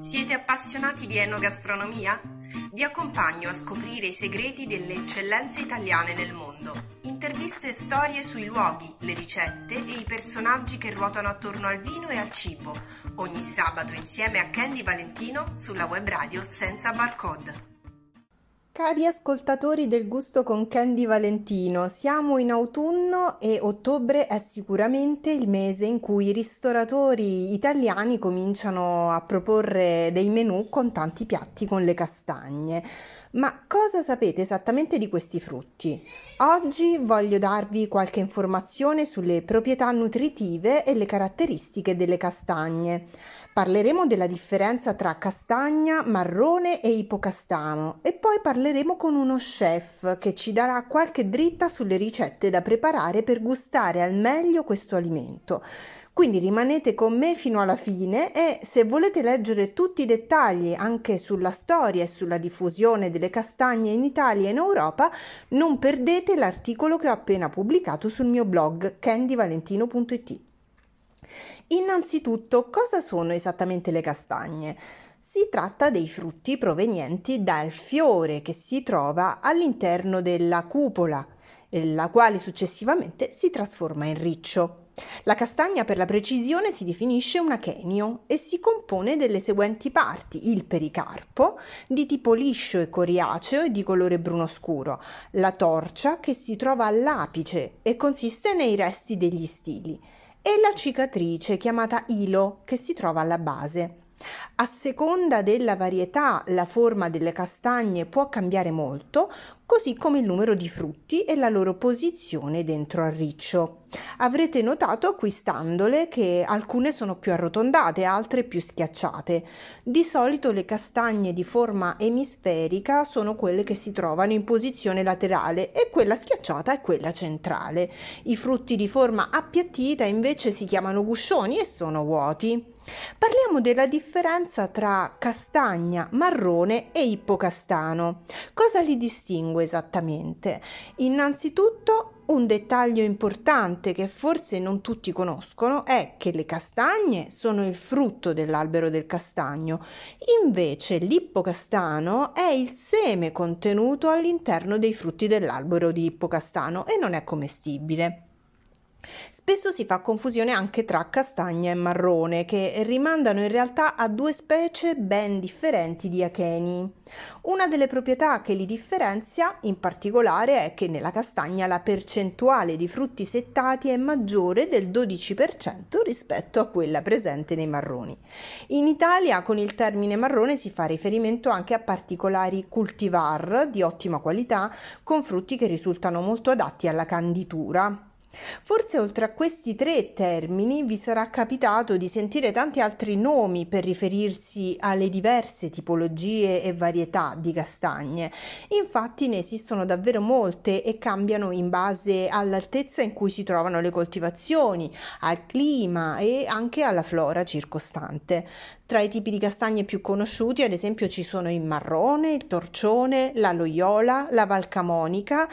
Siete appassionati di enogastronomia? Vi accompagno a scoprire i segreti delle eccellenze italiane nel mondo. Interviste e storie sui luoghi, le ricette e i personaggi che ruotano attorno al vino e al cibo. Ogni sabato insieme a Candy Valentino sulla web radio Senza Barcode. Cari ascoltatori del Gusto con Candy Valentino, siamo in autunno e ottobre è sicuramente il mese in cui i ristoratori italiani cominciano a proporre dei menù con tanti piatti con le castagne. Ma cosa sapete esattamente di questi frutti? Oggi voglio darvi qualche informazione sulle proprietà nutritive e le caratteristiche delle castagne. Parleremo della differenza tra castagna, marrone e ipocastano e poi parleremo con uno chef che ci darà qualche dritta sulle ricette da preparare per gustare al meglio questo alimento. Quindi rimanete con me fino alla fine e se volete leggere tutti i dettagli anche sulla storia e sulla diffusione delle castagne in Italia e in Europa, non perdete l'articolo che ho appena pubblicato sul mio blog candyvalentino.it. Innanzitutto, cosa sono esattamente le castagne? Si tratta dei frutti provenienti dal fiore che si trova all'interno della cupola eh, la quale successivamente si trasforma in riccio. La castagna per la precisione si definisce un achenio e si compone delle seguenti parti: il pericarpo, di tipo liscio e coriaceo e di colore bruno scuro, la torcia che si trova all'apice e consiste nei resti degli stili, e la cicatrice chiamata ilo che si trova alla base. A seconda della varietà la forma delle castagne può cambiare molto, così come il numero di frutti e la loro posizione dentro al riccio. Avrete notato acquistandole che alcune sono più arrotondate, altre più schiacciate. Di solito le castagne di forma emisferica sono quelle che si trovano in posizione laterale e quella schiacciata è quella centrale. I frutti di forma appiattita invece si chiamano guscioni e sono vuoti. Parliamo della differenza tra castagna, marrone e ippocastano. Cosa li distingue esattamente? Innanzitutto un dettaglio importante che forse non tutti conoscono è che le castagne sono il frutto dell'albero del castagno, invece l'ippocastano è il seme contenuto all'interno dei frutti dell'albero di ippocastano e non è commestibile. Spesso si fa confusione anche tra castagna e marrone, che rimandano in realtà a due specie ben differenti di acheni. Una delle proprietà che li differenzia in particolare è che nella castagna la percentuale di frutti settati è maggiore del 12% rispetto a quella presente nei marroni. In Italia con il termine marrone si fa riferimento anche a particolari cultivar di ottima qualità con frutti che risultano molto adatti alla canditura, Forse oltre a questi tre termini vi sarà capitato di sentire tanti altri nomi per riferirsi alle diverse tipologie e varietà di castagne. Infatti ne esistono davvero molte e cambiano in base all'altezza in cui si trovano le coltivazioni, al clima e anche alla flora circostante. Tra i tipi di castagne più conosciuti, ad esempio, ci sono il marrone, il torcione, la loiola, la valcamonica,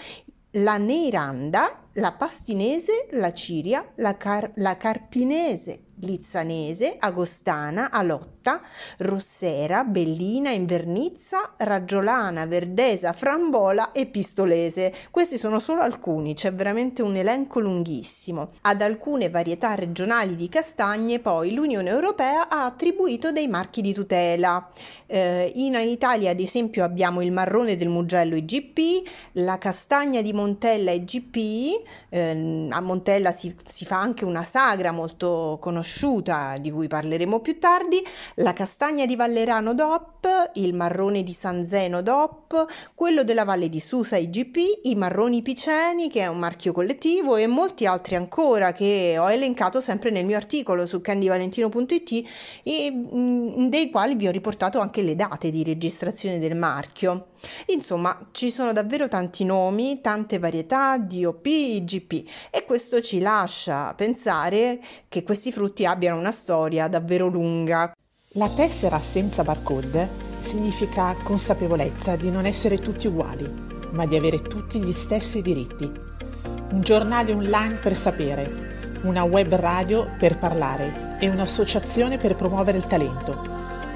la neranda la pastinese, la ciria, la, car- la carpinese, lizzanese, agostana, alotta, rossera, bellina, invernizza, raggiolana, verdesa, frambola e pistolese. Questi sono solo alcuni, c'è veramente un elenco lunghissimo. Ad alcune varietà regionali di castagne poi l'Unione Europea ha attribuito dei marchi di tutela. Eh, in Italia ad esempio abbiamo il marrone del Mugello IGP, la castagna di Montella IGP, eh, a Montella si, si, fa anche una sagra molto conosciuta di cui parleremo più tardi, la castagna di Vallerano DOP, il marrone di San Zeno DOP, quello della Valle di Susa IGP, i marroni piceni che è un marchio collettivo e molti altri ancora che ho elencato sempre nel mio articolo su candyvalentino.it e mh, dei quali vi ho riportato anche le date di registrazione del marchio. Insomma, ci sono davvero tanti nomi, tante varietà di OP, IGP e questo ci lascia pensare che questi frutti abbiano una storia davvero lunga. La tessera senza barcode significa consapevolezza di non essere tutti uguali, ma di avere tutti gli stessi diritti. Un giornale online per sapere, una web radio per parlare e un'associazione per promuovere il talento,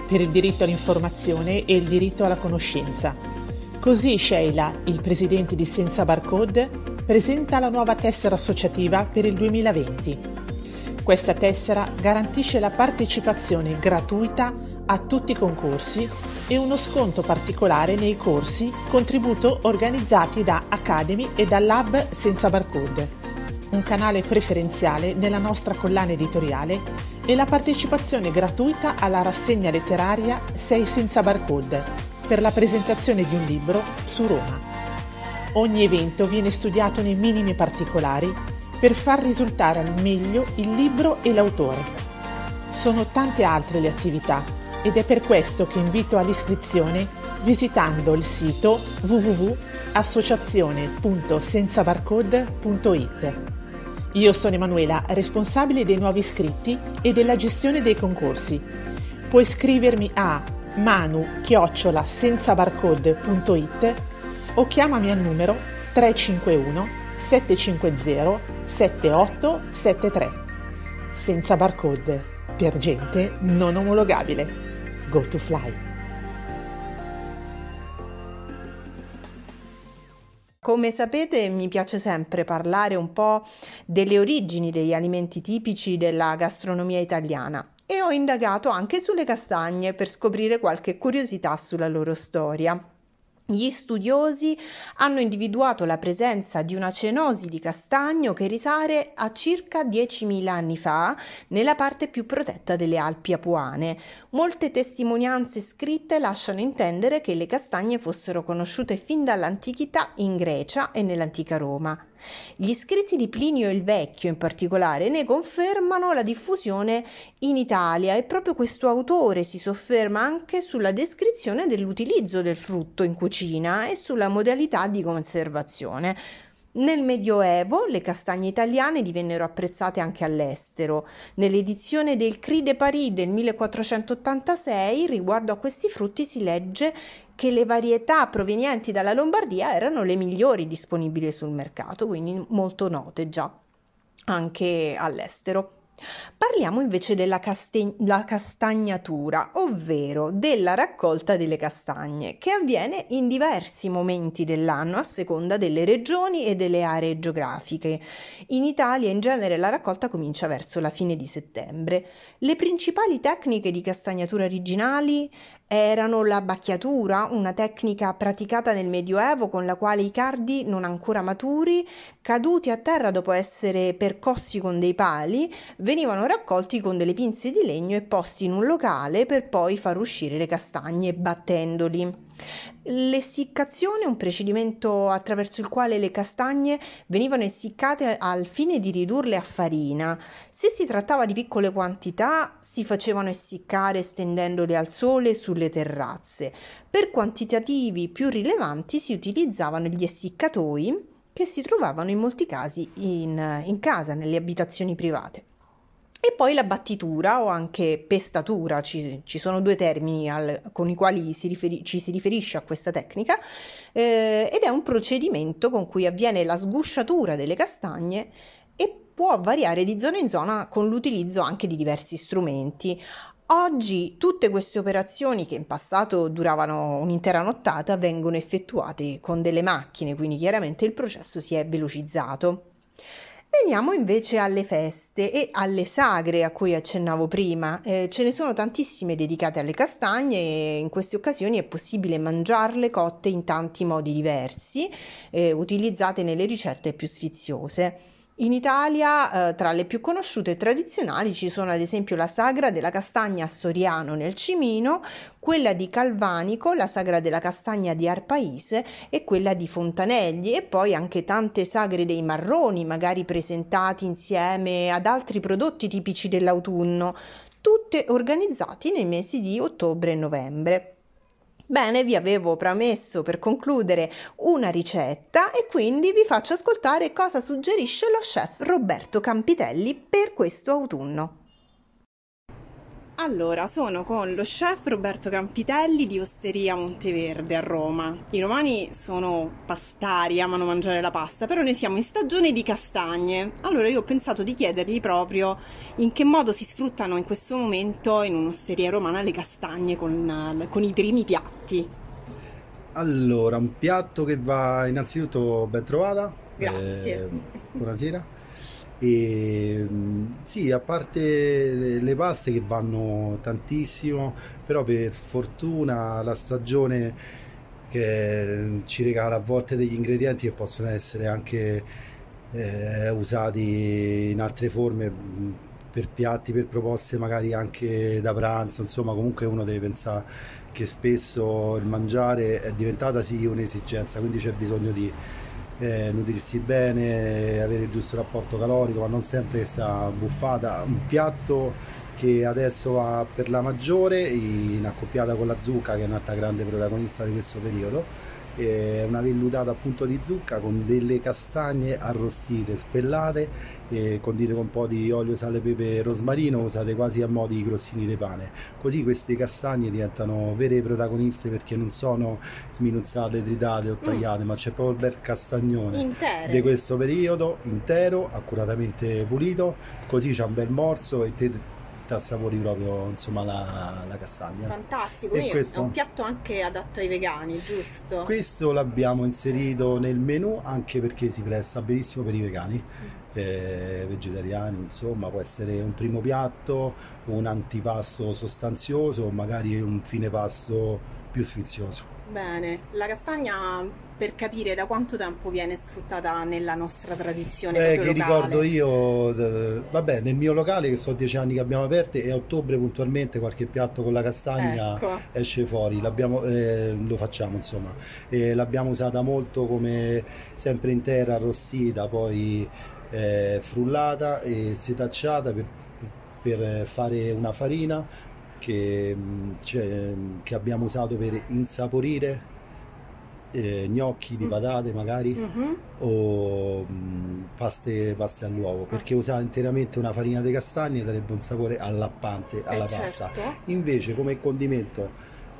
per il diritto all'informazione e il diritto alla conoscenza Così Sheila, il presidente di Senza Barcode, presenta la nuova tessera associativa per il 2020. Questa tessera garantisce la partecipazione gratuita a tutti i concorsi e uno sconto particolare nei corsi contributo organizzati da Academy e dal Lab Senza Barcode, un canale preferenziale nella nostra collana editoriale e la partecipazione gratuita alla rassegna letteraria Sei senza barcode per la presentazione di un libro su Roma. Ogni evento viene studiato nei minimi particolari per far risultare al meglio il libro e l'autore. Sono tante altre le attività ed è per questo che invito all'iscrizione visitando il sito www.associazione.senzabarcode.it. Io sono Emanuela, responsabile dei nuovi iscritti e della gestione dei concorsi. Puoi scrivermi a manu-senzabarcode.it o chiamami al numero 351 750 7873. Senza barcode, per gente non omologabile. Go to fly. Come sapete mi piace sempre parlare un po' delle origini degli alimenti tipici della gastronomia italiana e ho indagato anche sulle castagne per scoprire qualche curiosità sulla loro storia. Gli studiosi hanno individuato la presenza di una cenosi di castagno che risale a circa 10.000 anni fa nella parte più protetta delle Alpi Apuane. Molte testimonianze scritte lasciano intendere che le castagne fossero conosciute fin dall'antichità in Grecia e nell'antica Roma. Gli scritti di Plinio il Vecchio in particolare ne confermano la diffusione in Italia e proprio questo autore si sofferma anche sulla descrizione dell'utilizzo del frutto in cucina e sulla modalità di conservazione. Nel Medioevo le castagne italiane divennero apprezzate anche all'estero. Nell'edizione del Cri de Paris del 1486 riguardo a questi frutti si legge che le varietà provenienti dalla Lombardia erano le migliori disponibili sul mercato, quindi molto note già anche all'estero. Parliamo invece della casteg- castagnatura, ovvero della raccolta delle castagne, che avviene in diversi momenti dell'anno a seconda delle regioni e delle aree geografiche. In Italia in genere la raccolta comincia verso la fine di settembre. Le principali tecniche di castagnatura originali erano la bacchiatura, una tecnica praticata nel Medioevo con la quale i cardi non ancora maturi, caduti a terra dopo essere percossi con dei pali, venivano raccolti con delle pinze di legno e posti in un locale per poi far uscire le castagne battendoli. L'essiccazione è un procedimento attraverso il quale le castagne venivano essiccate al fine di ridurle a farina. Se si trattava di piccole quantità, si facevano essiccare stendendole al sole sulle terrazze. Per quantitativi più rilevanti si utilizzavano gli essiccatoi che si trovavano in molti casi in, in casa, nelle abitazioni private. E poi la battitura o anche pestatura, ci, ci sono due termini al, con i quali si riferi, ci si riferisce a questa tecnica, eh, ed è un procedimento con cui avviene la sgusciatura delle castagne e può variare di zona in zona con l'utilizzo anche di diversi strumenti. Oggi tutte queste operazioni che in passato duravano un'intera nottata vengono effettuate con delle macchine, quindi chiaramente il processo si è velocizzato. Veniamo invece alle feste e alle sagre a cui accennavo prima. Eh, ce ne sono tantissime dedicate alle castagne e in queste occasioni è possibile mangiarle cotte in tanti modi diversi, eh, utilizzate nelle ricette più sfiziose. In Italia, eh, tra le più conosciute e tradizionali, ci sono ad esempio la Sagra della Castagna a Soriano nel Cimino, quella di Calvanico, la Sagra della Castagna di Arpaise e quella di Fontanelli e poi anche tante sagre dei marroni, magari presentati insieme ad altri prodotti tipici dell'autunno, tutte organizzati nei mesi di ottobre e novembre. Bene, vi avevo promesso per concludere una ricetta e quindi vi faccio ascoltare cosa suggerisce lo chef Roberto Campitelli per questo autunno. Allora, sono con lo chef Roberto Campitelli di Osteria Monteverde a Roma. I romani sono pastari, amano mangiare la pasta, però noi siamo in stagione di castagne. Allora io ho pensato di chiedergli proprio in che modo si sfruttano in questo momento in un'osteria romana le castagne con, con i primi piatti. Allora, un piatto che va innanzitutto ben trovata. Grazie. Eh, buonasera. E, ehm, sì, a parte le paste che vanno tantissimo, però per fortuna la stagione che ehm, ci regala a volte degli ingredienti che possono essere anche eh, usati in altre forme per piatti, per proposte magari anche da pranzo, insomma comunque uno deve pensare che spesso il mangiare è diventata sì un'esigenza, quindi c'è bisogno di eh, nutrirsi bene, avere il giusto rapporto calorico, ma non sempre questa buffata. Un piatto che adesso va per la maggiore, in accoppiata con la zucca, che è un'altra grande protagonista di questo periodo eh, una vellutata appunto di zucca con delle castagne arrostite, spellate, eh, condite con un po' di olio, sale, pepe e rosmarino, usate quasi a mo' di grossini di pane. Così queste castagne diventano vere protagoniste perché non sono sminuzzate, tritate o mm. tagliate, mm. ma c'è proprio il bel castagnone intero. di questo periodo intero, accuratamente pulito, così c'è un bel morso e te assapori proprio insomma la, la castagna. Fantastico, e questo, è un piatto anche adatto ai vegani, giusto? Questo l'abbiamo inserito nel menu anche perché si presta benissimo per i vegani. Mm. Eh, vegetariani, insomma, può essere un primo piatto, un antipasto sostanzioso, magari un fine pasto più sfizioso. Bene, la castagna per capire da quanto tempo viene sfruttata nella nostra tradizione. Beh, che locale. ricordo io, vabbè, nel mio locale che sono dieci anni che abbiamo aperto e a ottobre puntualmente qualche piatto con la castagna ecco. esce fuori, eh, lo facciamo insomma, eh, l'abbiamo usata molto come sempre in terra arrostita, poi eh, frullata e setacciata per, per fare una farina che, mm, cioè, che abbiamo usato per insaporire eh, gnocchi di mm. patate magari mm-hmm. o mh, mm, paste, paste, all'uovo ah. perché usare interamente una farina di castagne darebbe un sapore allappante alla eh pasta certo. invece come condimento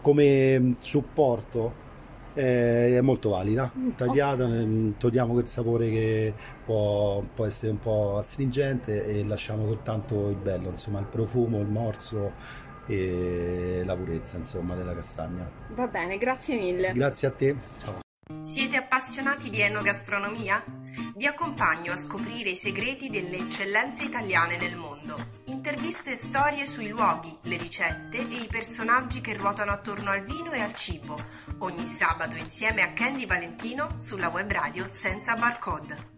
come mm, supporto eh, è molto valida tagliata okay. togliamo quel sapore che può, può, essere un po' astringente e lasciamo soltanto il bello insomma il profumo il morso e la purezza insomma della castagna. Va bene, grazie mille. Grazie a te. Ciao. Siete appassionati di enogastronomia? Vi accompagno a scoprire i segreti delle eccellenze italiane nel mondo. Interviste e storie sui luoghi, le ricette e i personaggi che ruotano attorno al vino e al cibo. Ogni sabato insieme a Candy Valentino sulla web radio Senza Barcode.